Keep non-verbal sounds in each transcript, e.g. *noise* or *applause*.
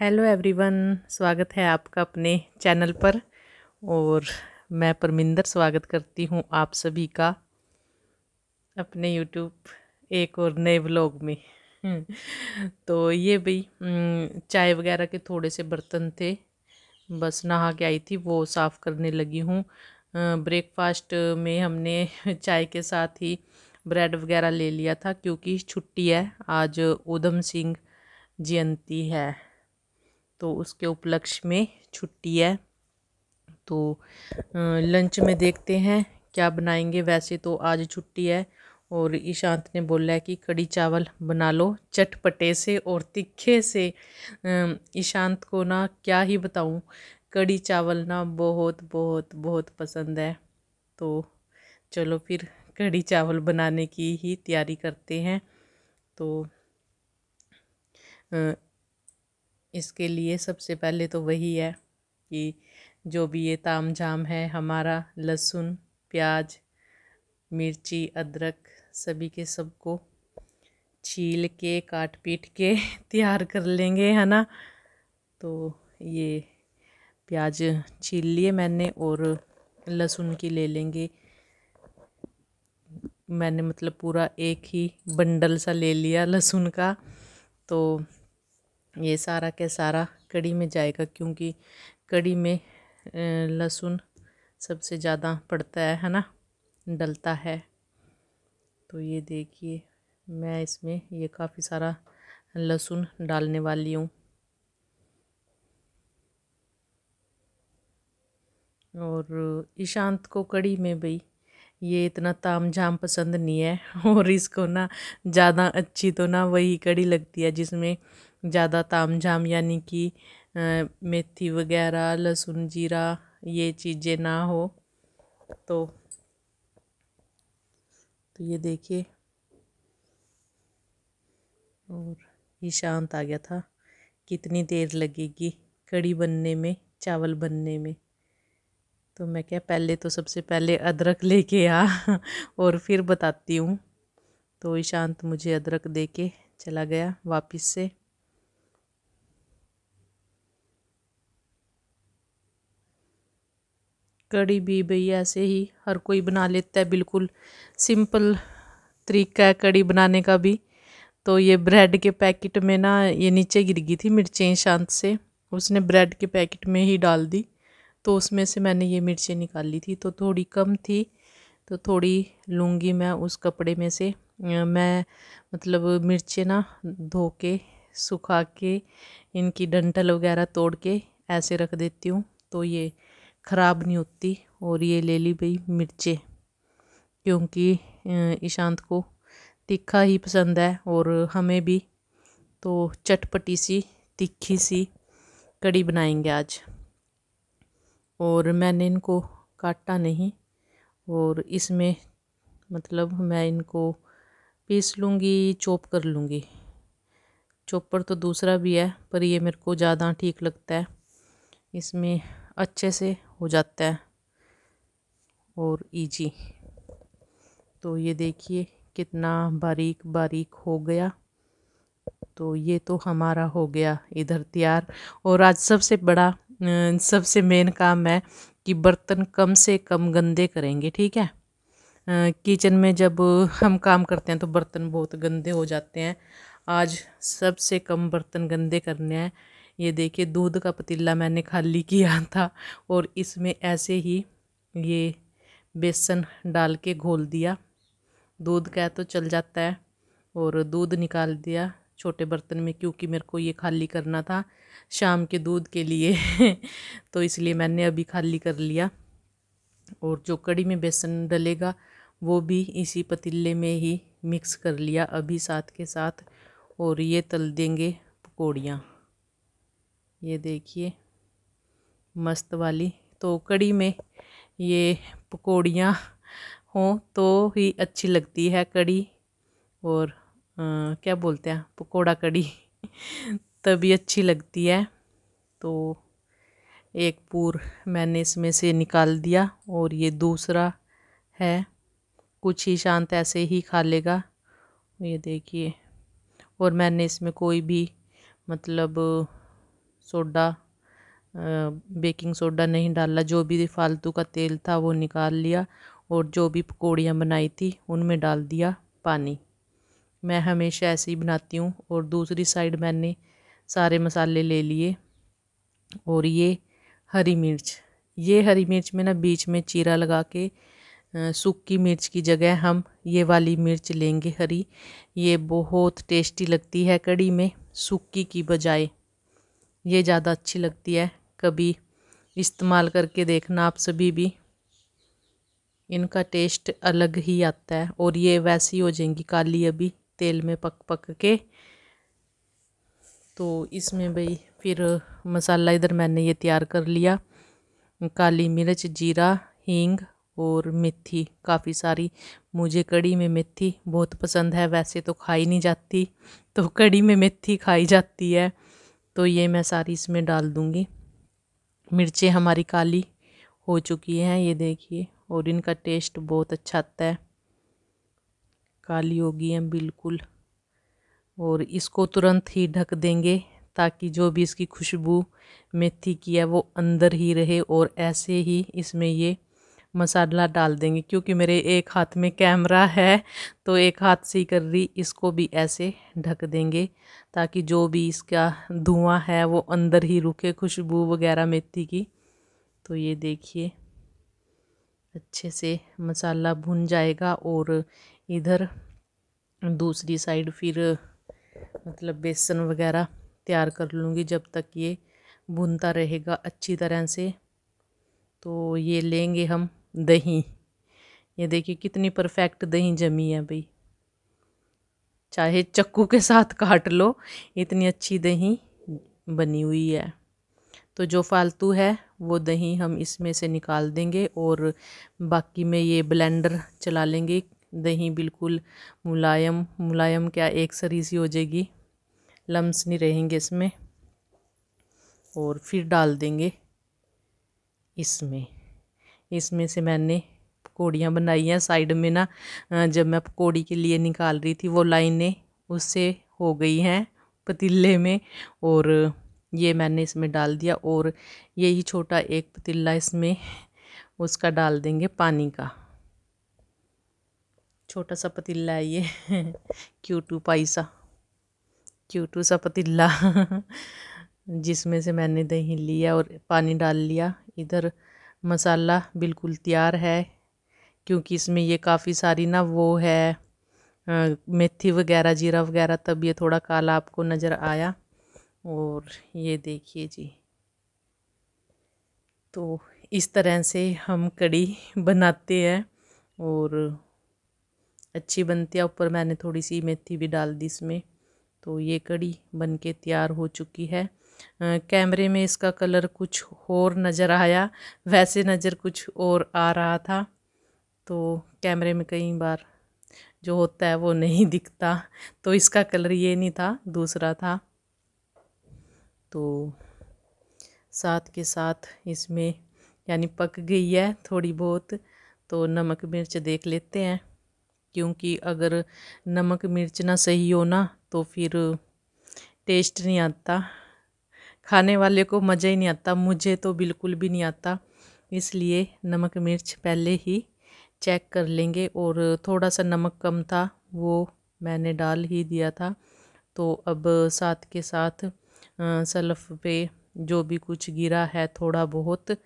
hello everyone स्वागत है आपका अपने चैनल पर और मैं परमिंदर स्वागत करती हूँ आप सभी का अपने यूट्यूब एक और नए व्लॉग में हम्म, तो ये भाई हम्म, चाय वगैरह के थोड़े से बर्तन थे बस नहा के आई थी वो साफ़ करने लगी हूँ ब्रेकफास्ट में हमने चाय के साथ ही ब्रेड वगैरह ले लिया था क्योंकि छुट्टी है आज उधम सिंह जयंती है तो उसके उपलक्ष्य में छुट्टी है तो लंच में देखते हैं क्या बनाएंगे वैसे तो आज छुट्टी है और ईशांत ने बोला है कि कड़ी चावल बना लो चटपटे से और तिखे से ईशांत को ना क्या ही बताऊं कड़ी चावल ना बहुत बहुत बहुत पसंद है तो चलो फिर कड़ी चावल बनाने की ही तैयारी करते हैं तो इसके लिए सबसे पहले तो वही है कि जो भी ये ताम झाम है हमारा लहसुन प्याज मिर्ची अदरक सभी के सबको छील के काट पीट के *laughs* तैयार कर लेंगे है ना तो ये प्याज छील लिए मैंने और लहसुन की ले लेंगे मैंने मतलब पूरा एक ही बंडल सा ले लिया लहसुन का तो ये सारा के सारा कड़ी में जाएगा क्योंकि कड़ी में लहसुन सबसे ज़्यादा पड़ता है है ना डलता है तो ये देखिए मैं इसमें ये काफ़ी सारा लहसुन डालने वाली हूँ और ईशांत को कड़ी में भाई ये इतना ताम झाम पसंद नहीं है *laughs* और इसको ना ज़्यादा अच्छी तो ना वही कड़ी लगती है जिसमें ज़्यादा ताम झाम यानी कि मेथी वगैरह लहसुन जीरा ये चीज़ें ना हो तो तो ये देखिए और ये शांत आ गया था कितनी देर लगेगी कड़ी बनने में चावल बनने में तो मैं क्या पहले तो सबसे पहले अदरक लेके आ और फिर बताती हूँ तो ईशांत मुझे अदरक दे के चला गया वापस से कड़ी भी भई ऐसे ही हर कोई बना लेता है बिल्कुल सिंपल तरीका है कड़ी बनाने का भी तो ये ब्रेड के पैकेट में ना ये नीचे गिर गई थी मिर्चें शांत से उसने ब्रेड के पैकेट में ही डाल दी तो उसमें से मैंने ये मिर्चें निकाली थी तो थोड़ी कम थी तो थोड़ी लूँगी मैं उस कपड़े में से मैं मतलब मिर्चें ना धो के सुखा के इनकी डंठल वगैरह तोड़ के ऐसे रख देती हूँ तो ये ख़राब नहीं होती और ये ले ली भाई मिर्चें क्योंकि ईशांत को तीखा ही पसंद है और हमें भी तो चटपटी सी तीखी सी कड़ी बनाएंगे आज और मैंने इनको काटा नहीं और इसमें मतलब मैं इनको पीस लूँगी चॉप कर लूँगी चॉपर तो दूसरा भी है पर ये मेरे को ज़्यादा ठीक लगता है इसमें अच्छे से हो जाता है और इजी तो ये देखिए कितना बारीक बारीक हो गया तो ये तो हमारा हो गया इधर तैयार और आज सबसे बड़ा अं, सबसे मेन काम है कि बर्तन कम से कम गंदे करेंगे ठीक है किचन अं, में जब हम काम करते हैं तो बर्तन बहुत गंदे हो जाते हैं आज सबसे कम बर्तन गंदे करने हैं ये देखिए दूध का पतीला मैंने खाली किया था और इसमें ऐसे ही ये बेसन डाल के घोल दिया दूध का तो चल जाता है और दूध निकाल दिया छोटे बर्तन में क्योंकि मेरे को ये खाली करना था शाम के दूध के लिए *laughs* तो इसलिए मैंने अभी खाली कर लिया और जो कड़ी में बेसन डलेगा वो भी इसी पतीले में ही मिक्स कर लिया अभी साथ के साथ और ये तल देंगे पकौड़ियाँ ये देखिए मस्त वाली तो कड़ी में ये पकौड़ियाँ हों तो ही अच्छी लगती है कड़ी और आ, क्या बोलते हैं पकौड़ा कड़ी तभी अच्छी लगती है तो एक पूर मैंने इसमें से निकाल दिया और ये दूसरा है कुछ ही शांत ऐसे ही खा लेगा ये देखिए और मैंने इसमें कोई भी मतलब सोडा बेकिंग सोडा नहीं डाला जो भी फालतू का तेल था वो निकाल लिया और जो भी पकौड़ियाँ बनाई थी उनमें डाल दिया पानी मैं हमेशा ऐसे ही बनाती हूँ और दूसरी साइड मैंने सारे मसाले ले लिए और ये हरी मिर्च ये हरी मिर्च में ना बीच में चीरा लगा के सूखी मिर्च की जगह हम ये वाली मिर्च लेंगे हरी ये बहुत टेस्टी लगती है कड़ी में सूखी की बजाय ये ज़्यादा अच्छी लगती है कभी इस्तेमाल करके देखना आप सभी भी इनका टेस्ट अलग ही आता है और ये वैसी हो जाएंगी काली अभी तेल में पक पक के तो इसमें भाई फिर मसाला इधर मैंने ये तैयार कर लिया काली मिर्च जीरा हींग और मेथी काफ़ी सारी मुझे कड़ी में मेथी बहुत पसंद है वैसे तो खाई नहीं जाती तो कड़ी में मेथी खाई जाती है तो ये मैं सारी इसमें डाल दूँगी मिर्चें हमारी काली हो चुकी हैं ये देखिए और इनका टेस्ट बहुत अच्छा आता है काली होगी हम हैं बिल्कुल और इसको तुरंत ही ढक देंगे ताकि जो भी इसकी खुशबू मेथी की है वो अंदर ही रहे और ऐसे ही इसमें ये मसाला डाल देंगे क्योंकि मेरे एक हाथ में कैमरा है तो एक हाथ से ही कर रही इसको भी ऐसे ढक देंगे ताकि जो भी इसका धुआं है वो अंदर ही रुके खुशबू वगैरह मेथी की तो ये देखिए अच्छे से मसाला भुन जाएगा और इधर दूसरी साइड फिर मतलब बेसन वगैरह तैयार कर लूँगी जब तक ये भुनता रहेगा अच्छी तरह से तो ये लेंगे हम दही ये देखिए कितनी परफेक्ट दही जमी है भाई चाहे चक्कू के साथ काट लो इतनी अच्छी दही बनी हुई है तो जो फालतू है वो दही हम इसमें से निकाल देंगे और बाकी में ये ब्लेंडर चला लेंगे दही बिल्कुल मुलायम मुलायम क्या एक सरी सी हो जाएगी लम्स नहीं रहेंगे इसमें और फिर डाल देंगे इसमें इसमें से मैंने पकौड़ियाँ बनाई हैं साइड में ना जब मैं पकौड़ी के लिए निकाल रही थी वो लाइनें उससे हो गई हैं पतीले में और ये मैंने इसमें डाल दिया और यही छोटा एक पतीला इसमें उसका डाल देंगे पानी का छोटा सा पतीला है ये क्यू टू पाई सा क्यू टू सा पतीला जिसमें से मैंने दही लिया और पानी डाल लिया इधर मसाला बिल्कुल तैयार है क्योंकि इसमें ये काफ़ी सारी ना वो है मेथी वगैरह जीरा वगैरह तब ये थोड़ा काला आपको नज़र आया और ये देखिए जी तो इस तरह से हम कड़ी बनाते हैं और अच्छी बनती है ऊपर मैंने थोड़ी सी मेथी भी डाल दी इसमें तो ये कड़ी बनके तैयार हो चुकी है कैमरे में इसका कलर कुछ और नज़र आया वैसे नज़र कुछ और आ रहा था तो कैमरे में कई बार जो होता है वो नहीं दिखता तो इसका कलर ये नहीं था दूसरा था तो साथ के साथ इसमें यानी पक गई है थोड़ी बहुत तो नमक मिर्च देख लेते हैं क्योंकि अगर नमक मिर्च ना सही हो ना तो फिर टेस्ट नहीं आता खाने वाले को मज़ा ही नहीं आता मुझे तो बिल्कुल भी नहीं आता इसलिए नमक मिर्च पहले ही चेक कर लेंगे और थोड़ा सा नमक कम था वो मैंने डाल ही दिया था तो अब साथ के साथ सलफ पे जो भी कुछ गिरा है थोड़ा बहुत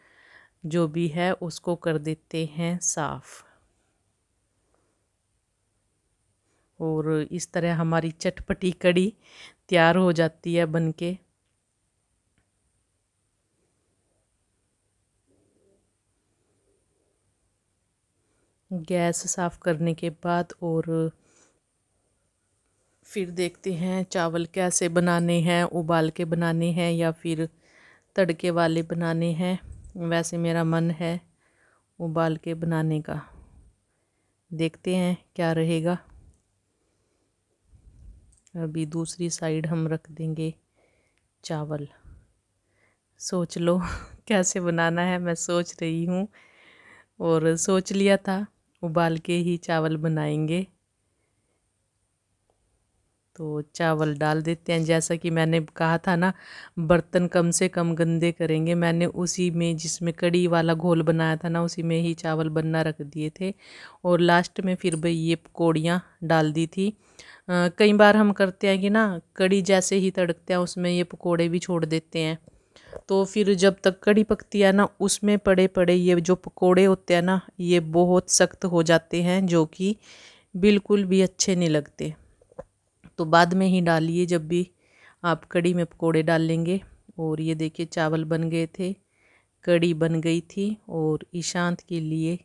जो भी है उसको कर देते हैं साफ़ और इस तरह हमारी चटपटी कड़ी तैयार हो जाती है बनके गैस साफ़ करने के बाद और फिर देखते हैं चावल कैसे बनाने हैं उबाल के बनाने हैं या फिर तड़के वाले बनाने हैं वैसे मेरा मन है उबाल के बनाने का देखते हैं क्या रहेगा अभी दूसरी साइड हम रख देंगे चावल सोच लो *laughs* कैसे बनाना है मैं सोच रही हूँ और सोच लिया था उबाल के ही चावल बनाएंगे तो चावल डाल देते हैं जैसा कि मैंने कहा था ना बर्तन कम से कम गंदे करेंगे मैंने उसी में जिसमें कड़ी वाला घोल बनाया था ना उसी में ही चावल बनना रख दिए थे और लास्ट में फिर भाई ये पकौड़ियाँ डाल दी थी कई बार हम करते हैं कि ना कड़ी जैसे ही तड़कते हैं उसमें ये पकौड़े भी छोड़ देते हैं तो फिर जब तक कड़ी पकती है ना उसमें पड़े पड़े ये जो पकोड़े होते हैं ना ये बहुत सख्त हो जाते हैं जो कि बिल्कुल भी अच्छे नहीं लगते तो बाद में ही डालिए जब भी आप कड़ी में पकोड़े डालेंगे और ये देखिए चावल बन गए थे कड़ी बन गई थी और ईशांत के लिए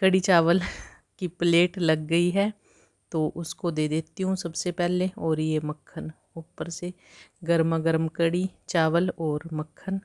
कड़ी चावल *laughs* की प्लेट लग गई है तो उसको दे देती हूँ सबसे पहले और ये मक्खन ऊपर से गर्मा गर्म कड़ी चावल और मक्खन